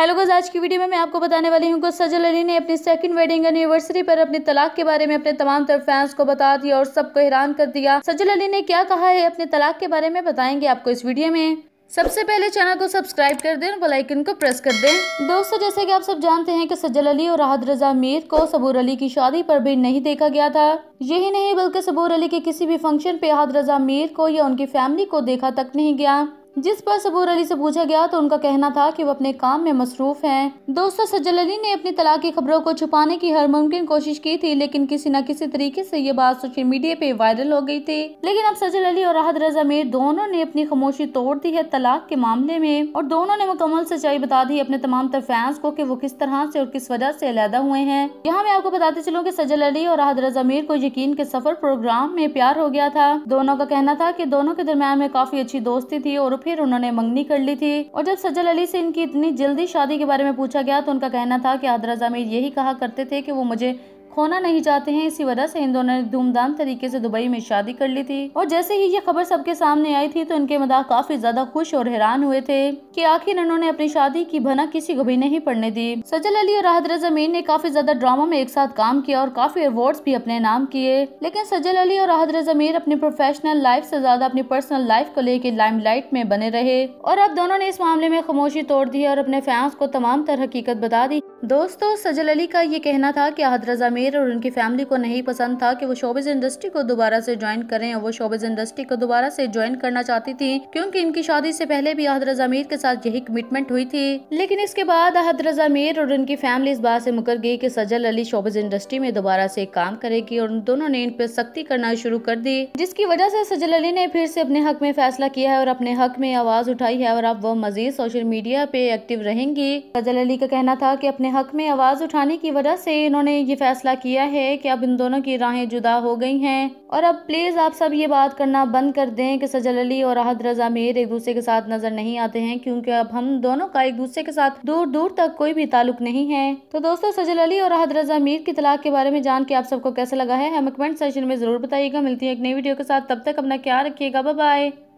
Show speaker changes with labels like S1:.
S1: hello गज आज की वीडियो में मैं आपको बताने वाली हूँ कि सजल अली ने अपनी सेकंड वेडिंग एनिवर्सरी पर अपने तलाक के बारे में अपने तमाम तरफ फैंस को बता दिया और सबको हैरान कर दिया सजल अली ने क्या कहा है अपने तलाक के बारे में बताएंगे आपको इस वीडियो में सबसे पहले चैनल को सब्सक्राइब कर दें और बेलाइकन को प्रेस कर दें दोस्तों जैसे कि आप सब जानते हैं कि सज्जल अली और राहत रजा मीर को सबूर अली की शादी पर भी नहीं देखा गया था यही नहीं बल्कि सबूर अली के किसी भी फंक्शन पे राहत रजा मीर को या उनकी फैमिली को देखा तक नहीं गया जिस पर सबूर अली से पूछा गया तो उनका कहना था कि वो अपने काम में मसरूफ हैं दोस्तों सज्जल अली ने अपनी तलाक की खबरों को छुपाने की हर मुमकिन कोशिश की थी लेकिन किसी न किसी तरीके से ये बात सोशल मीडिया पे वायरल हो गई थी लेकिन अब सज्जल अली और राहत रजा मीर दोनों ने अपनी खामोशी तोड़ दी है तलाक के मामले में और दोनों ने मुकम्मल सच्चाई बता दी अपने तमाम तर फैंस को की वो किस तरह से और किस वजह से अलहदा हुए हैं यहाँ मैं आपको बताते चलूँ की सज्जल अली और राहत रजा मीर को यकीन के सफर प्रोग्राम में प्यार हो गया था दोनों का कहना था की दोनों के दरम्यान में काफी अच्छी दोस्ती थी और फिर फिर उन्होंने मंगनी कर ली थी और जब सजल अली से इनकी इतनी जल्दी शादी के बारे में पूछा गया तो उनका कहना था कि आदरा जमीर यही कहा करते थे कि वो मुझे खोना नहीं चाहते हैं इसी वजह से इन दोनों ने धूमधाम तरीके से दुबई में शादी कर ली थी और जैसे ही ये खबर सबके सामने आई थी तो इनके मदा काफी ज्यादा खुश और हैरान हुए थे कि आखिर इन्होंने अपनी शादी की भना किसी को भी नहीं पढ़ने दी सजल अली और राहत रजा ने काफी ज्यादा ड्रामा में एक साथ काम किया और काफी अवार्ड भी अपने नाम किए लेकिन सजल अली और राहत रजा मीर अपनी प्रोफेशनल लाइफ ऐसी ज्यादा अपनी पर्सनल लाइफ को लेकर लाइमलाइट में बने रहे और अब दोनों ने इस मामले में खामोशी तोड़ दी और अपने फैंस को तमाम तरह हकीकत बता दी दोस्तों सजल अली का ये कहना था कि अहद रजा मीर और उनकी फैमिली को नहीं पसंद था कि वो शोबिज इंडस्ट्री को दोबारा से ज्वाइन करें और वो शोबिज इंडस्ट्री को दोबारा से ज्वाइन करना चाहती थी क्योंकि इनकी शादी से पहले भी अहद रजा मीर के साथ यही कमिटमेंट हुई थी लेकिन इसके बाद अहद रजा मीर और उनकी फैमिली इस बात से मुकर गई की सजल अली शोबिज इंडस्ट्री में दोबारा से काम करेगी और उन दोनों ने इन पर सख्ती करना शुरू कर दी जिसकी वजह से सजल अली ने फिर से अपने हक में फैसला किया है और अपने हक में आवाज उठाई है और अब वो मजीद सोशल मीडिया पे एक्टिव रहेंगी सजल अली का कहना था की अपने अपने हक में आवाज़ उठाने की वजह से इन्होंने ये फैसला किया है कि अब इन दोनों की राहें जुदा हो गई हैं और अब प्लीज़ आप सब ये बात करना बंद कर दें कि सजल अली और अहद रजा मेर एक दूसरे के साथ नज़र नहीं आते हैं क्योंकि अब हम दोनों का एक दूसरे के साथ दूर दूर तक कोई भी ताल्लुक नहीं है तो दोस्तों सजल अली और अहद रजा मीर की तलाक के बारे में जान के आप सबको कैसा लगा है हमें कमेंट सेशन में ज़रूर बताइएगा मिलती है एक नई वीडियो के साथ तब तक अपना क्या रखिएगा बाय